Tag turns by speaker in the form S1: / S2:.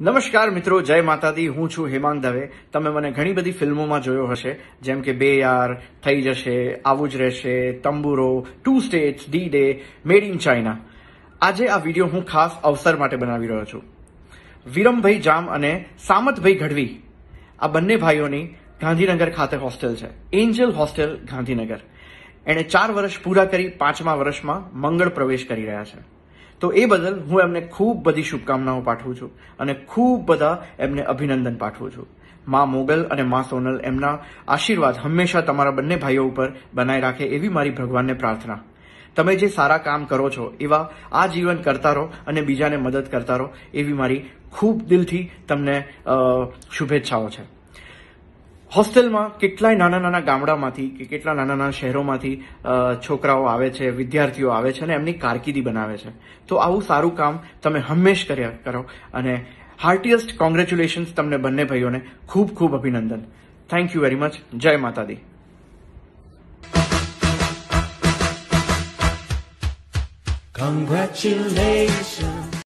S1: નમસ્કાર મિત્રો જય માતાજી હું છું હેમાંગ દવે તમે મને ઘણી બધી ફિલ્મોમાં જોયો હશે જેમ કે બે યાર થઈ જશે આવું જ રહેશે Tamburo two states D day made in China આજે આ વિડીયો હું ખાસ અવસર માટે બનાવી રહ્યો છું વિરમભાઈ જામ અને સામતભાઈ ગઢવી આ બંને ભાઈઓની ગાંધીનગર ખાતે હોસ્ટેલ છે એન્જલ હોસ્ટેલ ગાંધીનગર એણે ચાર વર્ષ પૂરા કરી પાંચમા વર્ષમાં મંગળ પ્રવેશ કરી રહ્યા છે તો એ બદલ હું એમને ખૂબ બધી શુભકામનાઓ પાઠવું છું અને ખૂબ બધા એમને અભિનંદન પાઠવું છું મા મોગલ અને મા સોનલ એમના આશીર્વાદ હંમેશા તમારા બંને ભાઈઓ ઉપર બનાવી રાખે એવી મારી ભગવાનને પ્રાર્થના તમે જે સારા કામ કરો છો એવા આ જીવન કરતા રહો અને બીજાને મદદ કરતા રહો એવી મારી ખૂબ દિલથી તમને શુભેચ્છાઓ છે હોસ્ટેલમાં કેટલાય નાના નાના ગામડામાંથી કે કેટલા નાના નાના શહેરોમાંથી છોકરાઓ આવે છે વિદ્યાર્થીઓ આવે છે અને એમની કારકિર્દી બનાવે છે તો આવું સારું કામ તમે હંમેશ કર્યા કરો અને હાર્ટીએસ્ટ કોંગ્રેચ્યુલેશન્સ તમને બંને ભાઈઓને ખૂબ ખૂબ અભિનંદન થેન્ક યુ વેરી મચ જય માતા દી Congratulations.